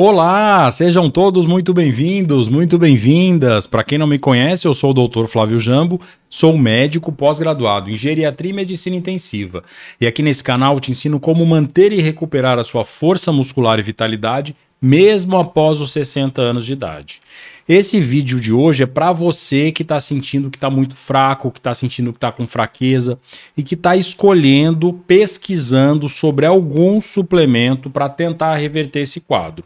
Olá, sejam todos muito bem-vindos, muito bem-vindas. Para quem não me conhece, eu sou o Dr. Flávio Jambo, sou médico pós-graduado em geriatria e medicina intensiva. E aqui nesse canal eu te ensino como manter e recuperar a sua força muscular e vitalidade mesmo após os 60 anos de idade. Esse vídeo de hoje é para você que está sentindo que está muito fraco, que está sentindo que está com fraqueza e que está escolhendo, pesquisando sobre algum suplemento para tentar reverter esse quadro.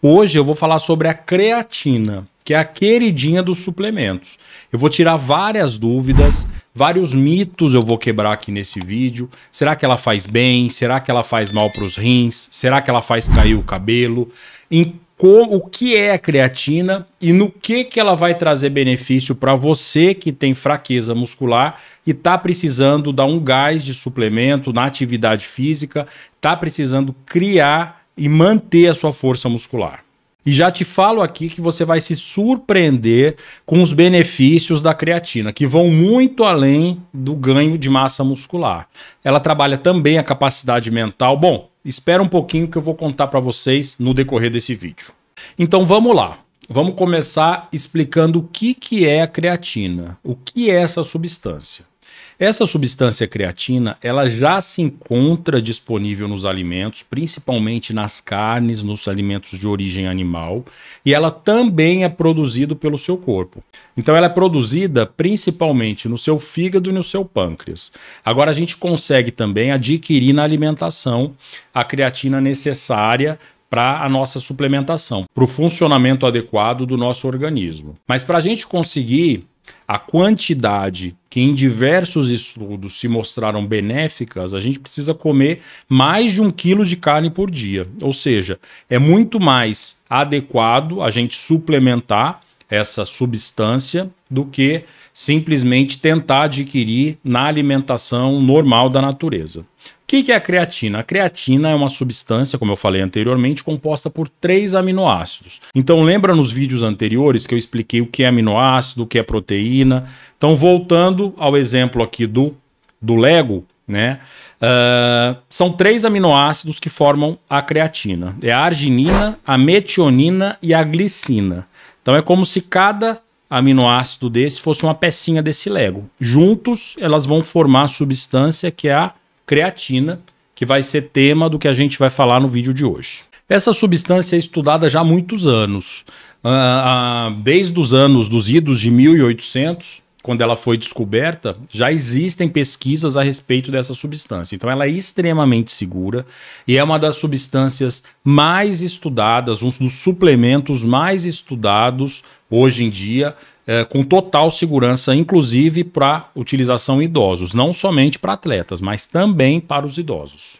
Hoje eu vou falar sobre a creatina, que é a queridinha dos suplementos. Eu vou tirar várias dúvidas, vários mitos eu vou quebrar aqui nesse vídeo. Será que ela faz bem? Será que ela faz mal para os rins? Será que ela faz cair o cabelo? Em o que é a creatina e no que, que ela vai trazer benefício para você que tem fraqueza muscular e está precisando dar um gás de suplemento na atividade física, está precisando criar e manter a sua força muscular. E já te falo aqui que você vai se surpreender com os benefícios da creatina, que vão muito além do ganho de massa muscular. Ela trabalha também a capacidade mental. Bom, espera um pouquinho que eu vou contar para vocês no decorrer desse vídeo. Então vamos lá. Vamos começar explicando o que, que é a creatina, o que é essa substância. Essa substância creatina, ela já se encontra disponível nos alimentos, principalmente nas carnes, nos alimentos de origem animal, e ela também é produzida pelo seu corpo. Então ela é produzida principalmente no seu fígado e no seu pâncreas. Agora a gente consegue também adquirir na alimentação a creatina necessária para a nossa suplementação, para o funcionamento adequado do nosso organismo. Mas para a gente conseguir a quantidade que em diversos estudos se mostraram benéficas, a gente precisa comer mais de um quilo de carne por dia. Ou seja, é muito mais adequado a gente suplementar essa substância do que simplesmente tentar adquirir na alimentação normal da natureza que, que é a creatina? A creatina é uma substância, como eu falei anteriormente, composta por três aminoácidos. Então, lembra nos vídeos anteriores que eu expliquei o que é aminoácido, o que é proteína. Então, voltando ao exemplo aqui do, do Lego, né? Uh, são três aminoácidos que formam a creatina: é a arginina, a metionina e a glicina. Então é como se cada aminoácido desse fosse uma pecinha desse Lego. Juntos, elas vão formar a substância que é a creatina, que vai ser tema do que a gente vai falar no vídeo de hoje. Essa substância é estudada já há muitos anos, ah, ah, desde os anos dos idos de 1800, quando ela foi descoberta, já existem pesquisas a respeito dessa substância. Então, ela é extremamente segura e é uma das substâncias mais estudadas, um dos suplementos mais estudados hoje em dia é, com total segurança, inclusive para utilização em idosos, não somente para atletas, mas também para os idosos.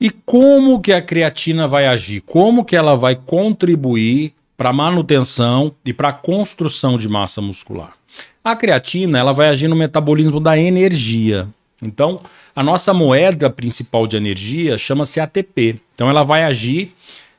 E como que a creatina vai agir? Como que ela vai contribuir para manutenção e para construção de massa muscular? A creatina ela vai agir no metabolismo da energia. Então, a nossa moeda principal de energia chama-se ATP. Então, ela vai agir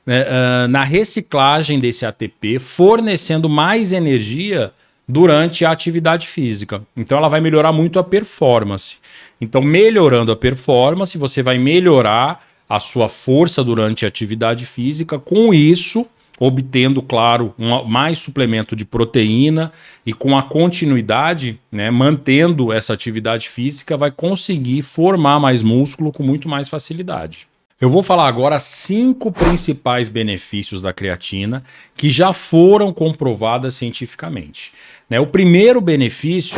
né, uh, na reciclagem desse ATP, fornecendo mais energia durante a atividade física. Então ela vai melhorar muito a performance. Então melhorando a performance, você vai melhorar a sua força durante a atividade física, com isso obtendo, claro, um, mais suplemento de proteína e com a continuidade, né, mantendo essa atividade física, vai conseguir formar mais músculo com muito mais facilidade. Eu vou falar agora cinco principais benefícios da creatina que já foram comprovadas cientificamente. Né? O primeiro benefício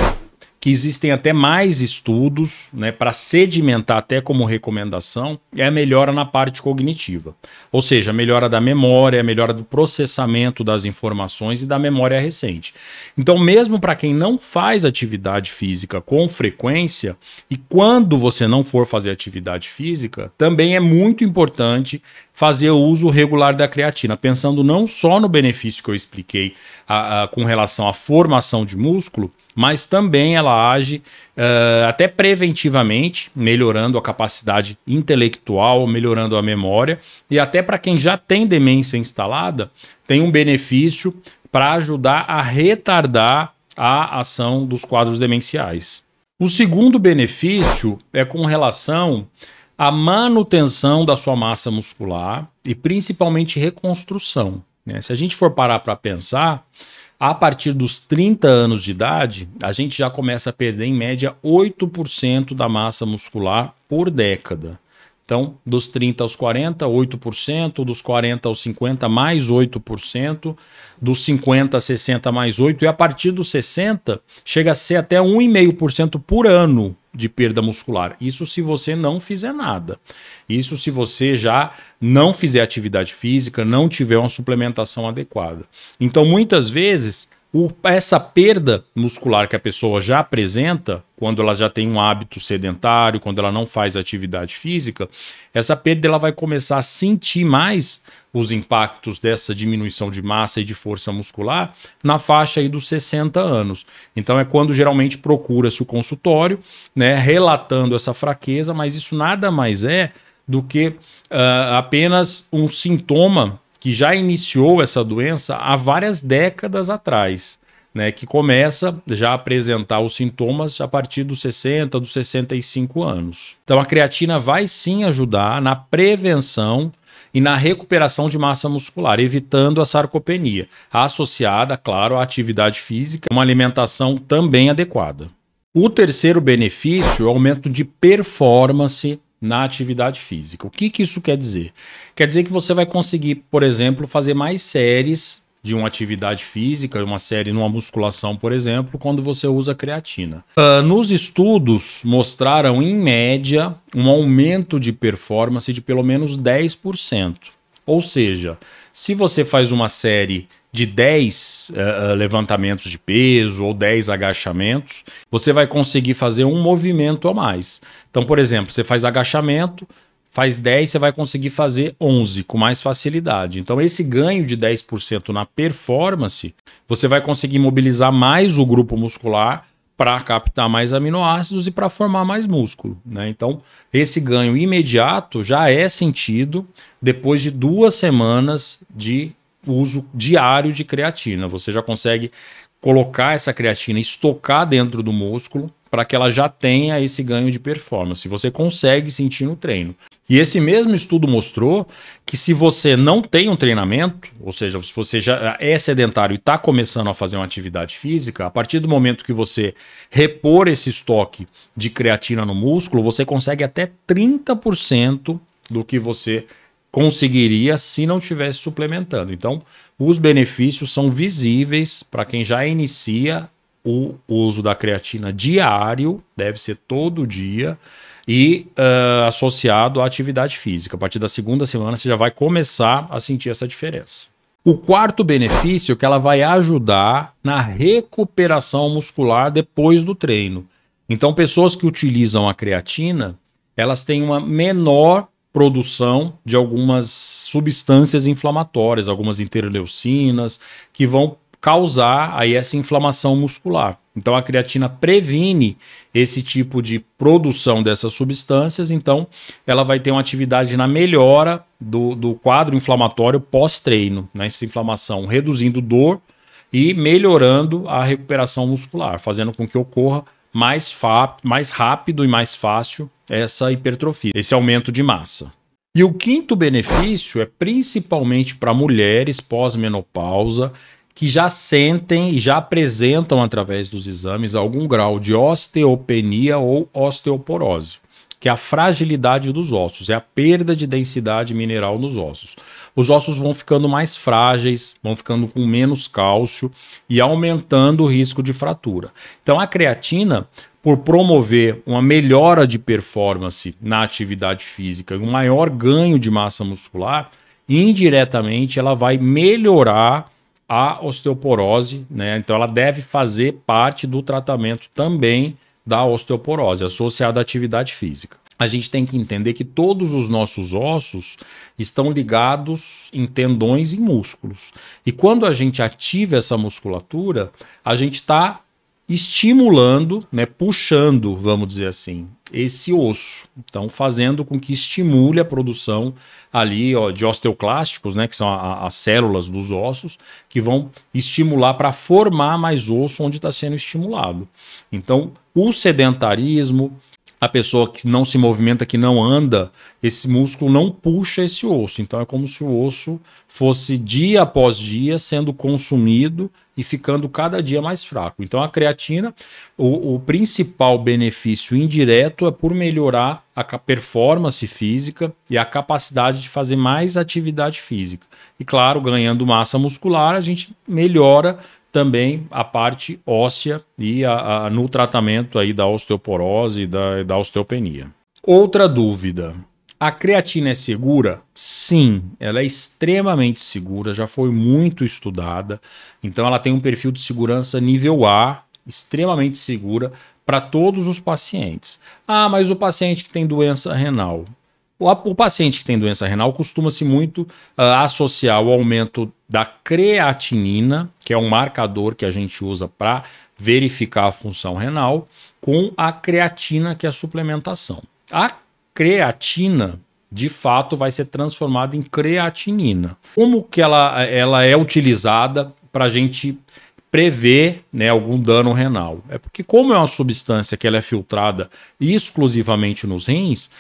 que existem até mais estudos né, para sedimentar até como recomendação, é a melhora na parte cognitiva. Ou seja, a melhora da memória, a melhora do processamento das informações e da memória recente. Então, mesmo para quem não faz atividade física com frequência, e quando você não for fazer atividade física, também é muito importante fazer o uso regular da creatina, pensando não só no benefício que eu expliquei a, a, com relação à formação de músculo, mas também ela age uh, até preventivamente, melhorando a capacidade intelectual, melhorando a memória, e até para quem já tem demência instalada, tem um benefício para ajudar a retardar a ação dos quadros demenciais. O segundo benefício é com relação à manutenção da sua massa muscular e principalmente reconstrução. Né? Se a gente for parar para pensar, a partir dos 30 anos de idade, a gente já começa a perder em média 8% da massa muscular por década. Então, dos 30 aos 40, 8%, dos 40 aos 50, mais 8%, dos 50 a 60, mais 8%, e a partir dos 60, chega a ser até 1,5% por ano de perda muscular. Isso se você não fizer nada. Isso se você já não fizer atividade física, não tiver uma suplementação adequada. Então, muitas vezes, o, essa perda muscular que a pessoa já apresenta, quando ela já tem um hábito sedentário, quando ela não faz atividade física, essa perda ela vai começar a sentir mais os impactos dessa diminuição de massa e de força muscular na faixa aí dos 60 anos. Então é quando geralmente procura-se o consultório, né, relatando essa fraqueza, mas isso nada mais é do que uh, apenas um sintoma que já iniciou essa doença há várias décadas atrás, né, que começa já a apresentar os sintomas a partir dos 60, dos 65 anos. Então a creatina vai sim ajudar na prevenção e na recuperação de massa muscular, evitando a sarcopenia, associada, claro, à atividade física, uma alimentação também adequada. O terceiro benefício é o aumento de performance na atividade física. O que, que isso quer dizer? Quer dizer que você vai conseguir, por exemplo, fazer mais séries de uma atividade física, uma série numa musculação, por exemplo, quando você usa creatina. Uh, nos estudos mostraram, em média, um aumento de performance de pelo menos 10%. Ou seja, se você faz uma série de 10 uh, eh, eh, levantamentos de peso ou 10 agachamentos, você vai conseguir fazer um movimento a mais. Então, por exemplo, você faz agachamento, faz 10, você vai conseguir fazer 11 com mais facilidade. Então, esse ganho de 10% na performance, você vai conseguir mobilizar mais o grupo muscular para captar mais aminoácidos e para formar mais músculo. Né? Então, esse ganho imediato já é sentido depois de duas semanas de uso diário de creatina. Você já consegue colocar essa creatina, estocar dentro do músculo para que ela já tenha esse ganho de performance. Você consegue sentir no treino. E esse mesmo estudo mostrou que se você não tem um treinamento, ou seja, se você já é sedentário e está começando a fazer uma atividade física, a partir do momento que você repor esse estoque de creatina no músculo, você consegue até 30% do que você conseguiria se não tivesse suplementando. Então, os benefícios são visíveis para quem já inicia o uso da creatina diário, deve ser todo dia, e uh, associado à atividade física. A partir da segunda semana você já vai começar a sentir essa diferença. O quarto benefício é que ela vai ajudar na recuperação muscular depois do treino. Então, pessoas que utilizam a creatina, elas têm uma menor produção de algumas substâncias inflamatórias, algumas interleucinas, que vão causar aí essa inflamação muscular. Então a creatina previne esse tipo de produção dessas substâncias, então ela vai ter uma atividade na melhora do, do quadro inflamatório pós-treino, né? essa inflamação reduzindo dor e melhorando a recuperação muscular, fazendo com que ocorra mais, mais rápido e mais fácil essa hipertrofia, esse aumento de massa. E o quinto benefício é principalmente para mulheres pós-menopausa que já sentem e já apresentam através dos exames algum grau de osteopenia ou osteoporose que é a fragilidade dos ossos, é a perda de densidade mineral nos ossos. Os ossos vão ficando mais frágeis, vão ficando com menos cálcio e aumentando o risco de fratura. Então a creatina, por promover uma melhora de performance na atividade física e um maior ganho de massa muscular, indiretamente ela vai melhorar a osteoporose, né? Então ela deve fazer parte do tratamento também da osteoporose associada à atividade física. A gente tem que entender que todos os nossos ossos estão ligados em tendões e músculos. E quando a gente ativa essa musculatura, a gente está estimulando, né, puxando, vamos dizer assim, esse osso. Então, fazendo com que estimule a produção ali ó, de osteoclásticos, né, que são a, as células dos ossos, que vão estimular para formar mais osso onde está sendo estimulado. Então, o sedentarismo, a pessoa que não se movimenta, que não anda, esse músculo não puxa esse osso. Então é como se o osso fosse dia após dia sendo consumido e ficando cada dia mais fraco. Então a creatina, o, o principal benefício indireto é por melhorar a performance física e a capacidade de fazer mais atividade física. E claro, ganhando massa muscular, a gente melhora também a parte óssea e a, a, no tratamento aí da osteoporose e da, da osteopenia. Outra dúvida. A creatina é segura? Sim, ela é extremamente segura, já foi muito estudada. Então ela tem um perfil de segurança nível A, extremamente segura para todos os pacientes. Ah, mas o paciente que tem doença renal. O, o paciente que tem doença renal costuma-se muito uh, associar o aumento da creatinina, que é um marcador que a gente usa para verificar a função renal, com a creatina, que é a suplementação. A creatina, de fato, vai ser transformada em creatinina. Como que ela, ela é utilizada para a gente prever né, algum dano renal. É porque, como é uma substância que ela é filtrada exclusivamente nos rins,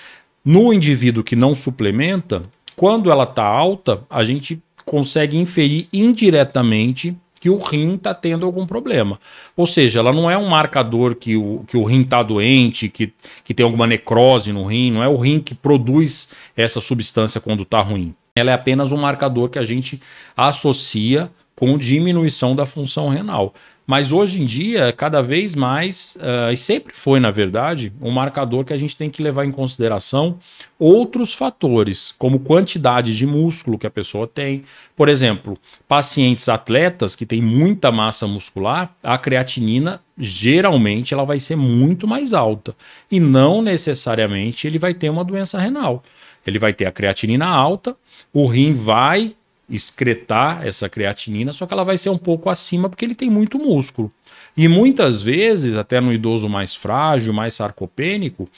no indivíduo que não suplementa, quando ela está alta, a gente consegue inferir indiretamente que o rim está tendo algum problema. Ou seja, ela não é um marcador que o, que o rim está doente, que, que tem alguma necrose no rim, não é o rim que produz essa substância quando está ruim. Ela é apenas um marcador que a gente associa com diminuição da função renal. Mas hoje em dia, cada vez mais, uh, e sempre foi, na verdade, um marcador que a gente tem que levar em consideração outros fatores, como quantidade de músculo que a pessoa tem. Por exemplo, pacientes atletas que têm muita massa muscular, a creatinina geralmente ela vai ser muito mais alta e não necessariamente ele vai ter uma doença renal. Ele vai ter a creatinina alta, o rim vai excretar essa creatinina, só que ela vai ser um pouco acima porque ele tem muito músculo. E muitas vezes, até no idoso mais frágil, mais sarcopênico,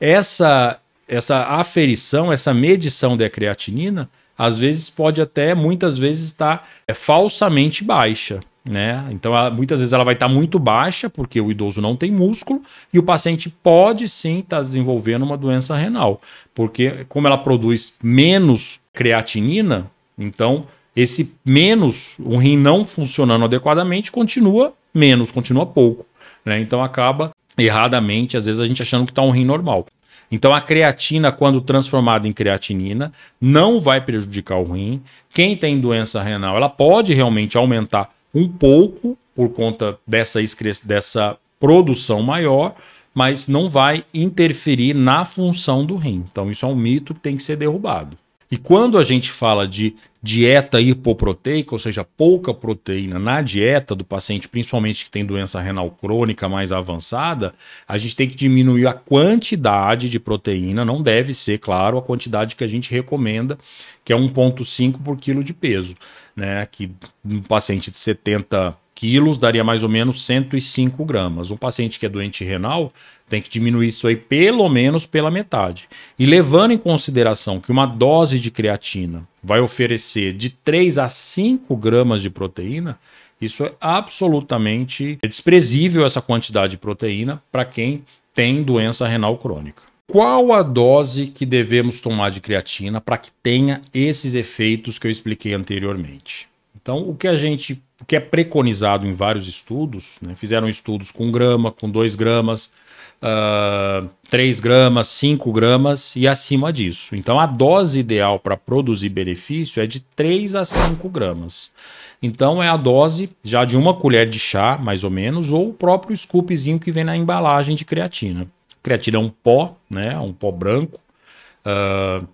essa essa aferição, essa medição da creatinina, às vezes pode até muitas vezes estar é, falsamente baixa. Né? Então, ela, muitas vezes ela vai estar muito baixa, porque o idoso não tem músculo, e o paciente pode sim estar desenvolvendo uma doença renal, porque como ela produz menos creatinina, então, esse menos, o rim não funcionando adequadamente, continua menos, continua pouco. Né? Então, acaba erradamente, às vezes a gente achando que está um rim normal. Então a creatina, quando transformada em creatinina, não vai prejudicar o rim. Quem tem doença renal, ela pode realmente aumentar um pouco por conta dessa, dessa produção maior, mas não vai interferir na função do rim. Então isso é um mito que tem que ser derrubado. E quando a gente fala de dieta hipoproteica, ou seja, pouca proteína na dieta do paciente, principalmente que tem doença renal crônica mais avançada, a gente tem que diminuir a quantidade de proteína, não deve ser, claro, a quantidade que a gente recomenda, que é 1,5 por quilo de peso, né? Que um paciente de 70 quilos daria mais ou menos 105 gramas. Um paciente que é doente renal tem que diminuir isso aí pelo menos pela metade. E levando em consideração que uma dose de creatina vai oferecer de 3 a 5 gramas de proteína, isso é absolutamente desprezível essa quantidade de proteína para quem tem doença renal crônica. Qual a dose que devemos tomar de creatina para que tenha esses efeitos que eu expliquei anteriormente? Então, o que a gente que é preconizado em vários estudos, né? fizeram estudos com grama, com 2 gramas, uh, ah, 3 gramas, 5 gramas e acima disso. Então a dose ideal para produzir benefício é de 3 a 5 gramas. Então é a dose já de uma colher de chá, mais ou menos, ou o próprio scoopzinho que vem na embalagem de creatina. Creatina é um pó, né? É um pó branco, uh,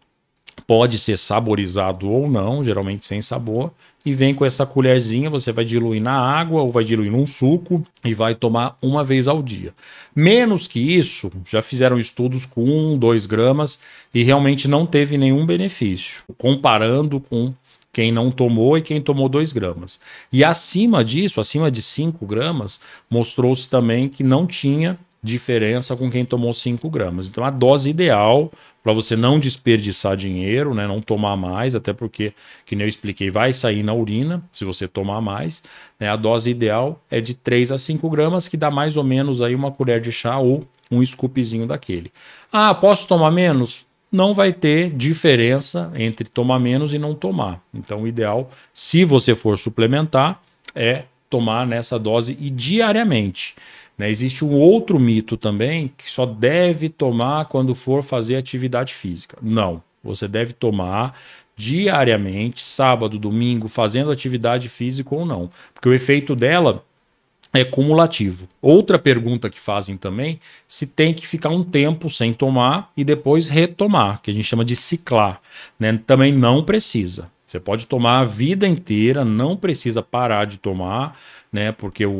pode ser saborizado ou não, geralmente sem sabor, e vem com essa colherzinha, você vai diluir na água ou vai diluir num suco e vai tomar uma vez ao dia. Menos que isso, já fizeram estudos com 1, 2 gramas e realmente não teve nenhum benefício, comparando com quem não tomou e quem tomou 2 gramas. E acima disso, acima de 5 gramas, mostrou-se também que não tinha diferença com quem tomou 5 gramas. Então, a dose ideal para você não desperdiçar dinheiro, né, não tomar mais, até porque, que nem eu expliquei, vai sair na urina se você tomar mais. Né, a dose ideal é de 3 a 5 gramas, que dá mais ou menos aí uma colher de chá ou um scoopzinho daquele. Ah, posso tomar menos? não vai ter diferença entre tomar menos e não tomar. Então, o ideal, se você for suplementar, é tomar nessa dose e diariamente. Né? Existe um outro mito também que só deve tomar quando for fazer atividade física. Não, você deve tomar diariamente, sábado, domingo, fazendo atividade física ou não, porque o efeito dela é cumulativo. Outra pergunta que fazem também, se tem que ficar um tempo sem tomar e depois retomar, que a gente chama de ciclar, né? Também não precisa. Você pode tomar a vida inteira, não precisa parar de tomar, né? Porque o,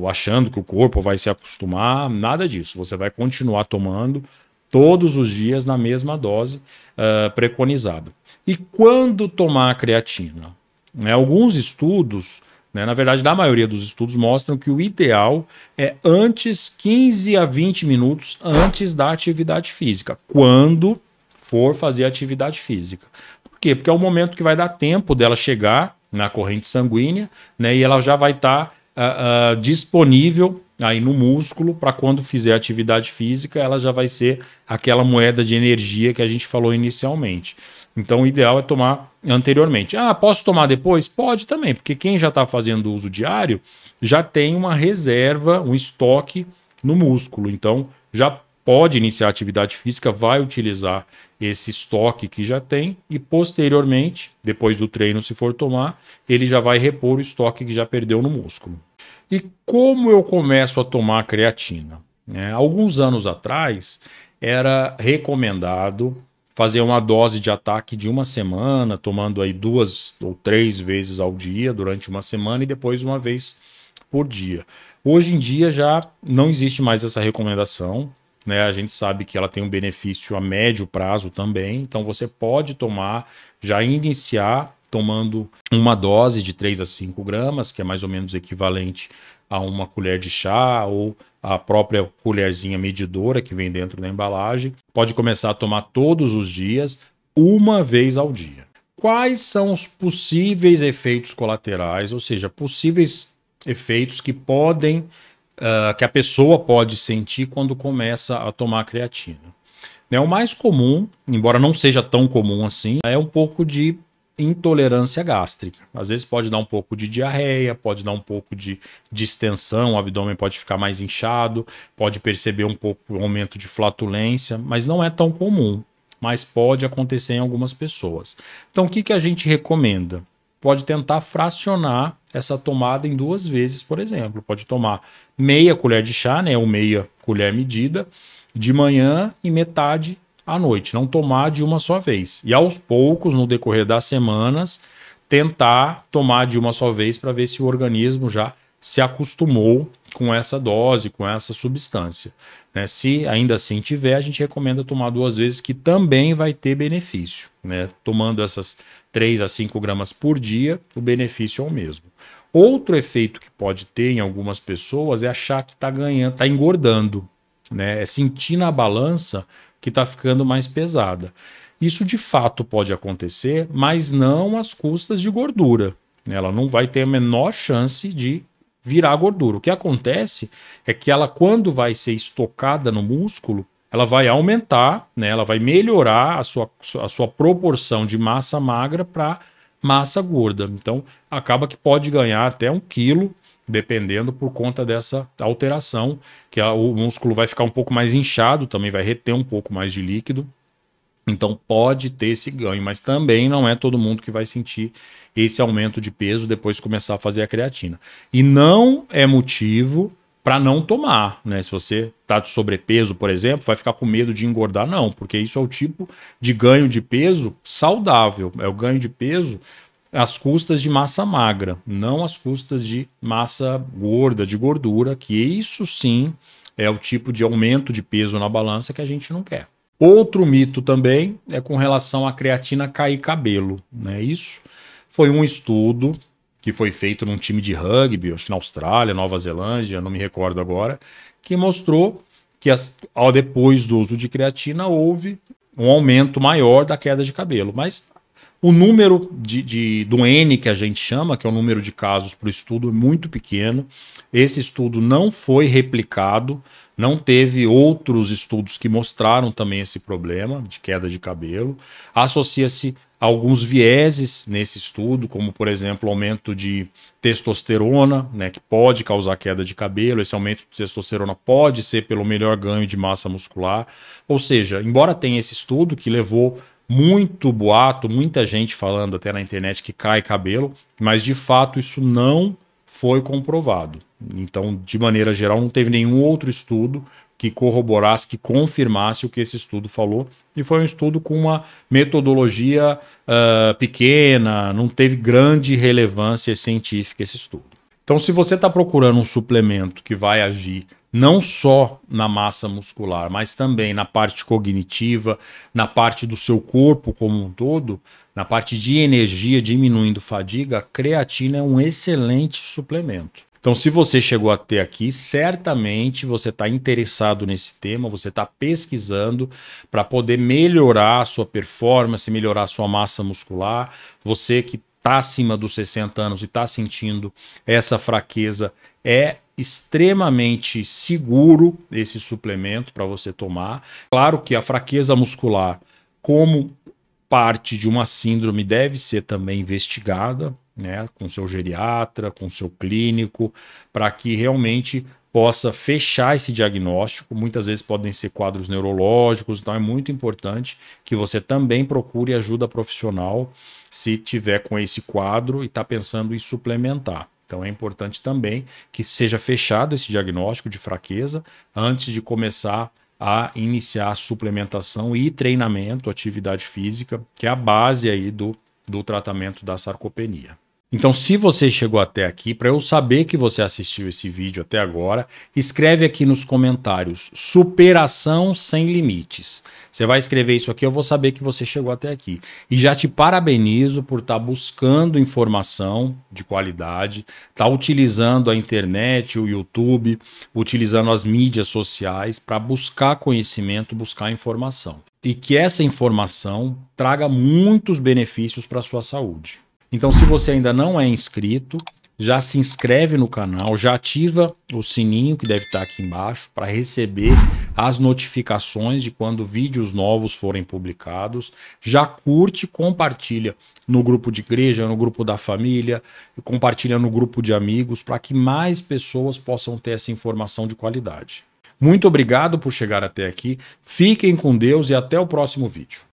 o, achando que o corpo vai se acostumar, nada disso. Você vai continuar tomando todos os dias na mesma dose uh, ah, preconizada. E quando tomar a creatina? Né? Alguns estudos, né? na verdade, da maioria dos estudos, mostram que o ideal é antes 15 a 20 minutos antes da atividade física, quando for fazer atividade física. Por quê? Porque é o momento que vai dar tempo dela chegar na corrente sanguínea, né? E ela já vai estar tá, uh, uh, disponível aí no músculo para quando fizer atividade física, ela já vai ser aquela moeda de energia que a gente falou inicialmente. Então, o ideal é tomar anteriormente. Ah, posso tomar depois? Pode também, porque quem já está fazendo uso diário já tem uma reserva, um estoque no músculo. Então, já pode iniciar atividade física vai utilizar esse estoque que já tem e posteriormente, depois do treino se for tomar, ele já vai repor o estoque que já perdeu no músculo. E como eu começo a tomar creatina? É, alguns anos atrás era recomendado fazer uma dose de ataque de uma semana, tomando aí duas ou três vezes ao dia durante uma semana e depois uma vez por dia. Hoje em dia já não existe mais essa recomendação né? A gente sabe que ela tem um benefício a médio prazo também, então você pode tomar, já iniciar tomando uma dose de 3 a 5 gramas, que é mais ou menos equivalente a uma colher de chá ou a própria colherzinha medidora que vem dentro da embalagem. Pode começar a tomar todos os dias, uma vez ao dia. Quais são os possíveis efeitos colaterais, ou seja, possíveis efeitos que podem ah, que a pessoa pode sentir quando começa a tomar creatina. Né, o mais comum, embora não seja tão comum assim, é um pouco de intolerância gástrica. Às vezes pode dar um pouco de diarreia, pode dar um pouco de distensão, o abdômen pode ficar mais inchado, pode perceber um pouco um aumento de flatulência, mas não é tão comum, mas pode acontecer em algumas pessoas. Então o que, que a gente recomenda? pode tentar fracionar essa tomada em duas vezes, por exemplo. Pode tomar meia colher de chá, né, ou meia colher medida, de manhã e metade à noite. Não tomar de uma só vez. E aos poucos, no decorrer das semanas, tentar tomar de uma só vez para ver se o organismo já se acostumou com essa dose, com essa substância. Né? Se ainda assim tiver, a gente recomenda tomar duas vezes, que também vai ter benefício. Né? Tomando essas 3 a 5 gramas por dia, o benefício é o mesmo. Outro efeito que pode ter em algumas pessoas é achar que está ganhando, está engordando, né? É sentir na balança que está ficando mais pesada. Isso de fato pode acontecer, mas não às custas de gordura. Né? Ela não vai ter a menor chance de virar gordura. O que acontece é que ela, quando vai ser estocada no músculo, ela vai aumentar, né? ela vai melhorar a sua, a sua proporção de massa magra para massa gorda. Então, acaba que pode ganhar até um quilo, dependendo por conta dessa alteração, que a, o músculo vai ficar um pouco mais inchado, também vai reter um pouco mais de líquido. Então, pode ter esse ganho, mas também não é todo mundo que vai sentir esse aumento de peso depois de começar a fazer a creatina. E não é motivo para não tomar, né? Se você tá de sobrepeso, por exemplo, vai ficar com medo de engordar, não, porque isso é o tipo de ganho de peso saudável, é o ganho de peso às custas de massa magra, não às custas de massa gorda, de gordura, que isso sim é o tipo de aumento de peso na balança que a gente não quer. Outro mito também é com relação à creatina cair cabelo, né? Isso foi um estudo que foi feito num time de rugby, acho que na Austrália, Nova Zelândia, não me recordo agora, que mostrou que as, ao depois do uso de creatina houve um aumento maior da queda de cabelo. Mas o número de, de, do N que a gente chama, que é o número de casos para o estudo, é muito pequeno. Esse estudo não foi replicado, não teve outros estudos que mostraram também esse problema de queda de cabelo. Associa-se alguns vieses nesse estudo, como por exemplo aumento de testosterona, né, que pode causar queda de cabelo. Esse aumento de testosterona pode ser pelo melhor ganho de massa muscular. Ou seja, embora tenha esse estudo que levou muito boato, muita gente falando até na internet que cai cabelo, mas de fato isso não foi comprovado. Então, de maneira geral, não teve nenhum outro estudo que corroborasse, que confirmasse o que esse estudo falou. E foi um estudo com uma metodologia uh, pequena, não teve grande relevância científica esse estudo. Então, se você está procurando um suplemento que vai agir não só na massa muscular, mas também na parte cognitiva, na parte do seu corpo como um todo, na parte de energia, diminuindo fadiga, a creatina é um excelente suplemento. Então, se você chegou até aqui, certamente você está interessado nesse tema, você está pesquisando para poder melhorar a sua performance, melhorar a sua massa muscular. Você que está acima dos 60 anos e está sentindo essa fraqueza, é extremamente seguro esse suplemento para você tomar. Claro que a fraqueza muscular, como parte de uma síndrome, deve ser também investigada, né, com seu geriatra, com seu clínico, para que realmente possa fechar esse diagnóstico. Muitas vezes podem ser quadros neurológicos, então é muito importante que você também procure ajuda profissional se tiver com esse quadro e está pensando em suplementar. Então é importante também que seja fechado esse diagnóstico de fraqueza antes de começar a iniciar suplementação e treinamento, atividade física, que é a base aí do, do tratamento da sarcopenia. Então, se você chegou até aqui, para eu saber que você assistiu esse vídeo até agora, escreve aqui nos comentários: superação sem limites. Você vai escrever isso aqui, eu vou saber que você chegou até aqui. E já te parabenizo por estar tá buscando informação de qualidade, estar tá utilizando a internet, o YouTube, utilizando as mídias sociais para buscar conhecimento, buscar informação. E que essa informação traga muitos benefícios para a sua saúde. Então, se você ainda não é inscrito, já se inscreve no canal, já ativa o sininho que deve estar aqui embaixo para receber as notificações de quando vídeos novos forem publicados. Já curte, compartilha no grupo de igreja, no grupo da família, compartilha no grupo de amigos para que mais pessoas possam ter essa informação de qualidade. Muito obrigado por chegar até aqui. Fiquem com Deus e até o próximo vídeo.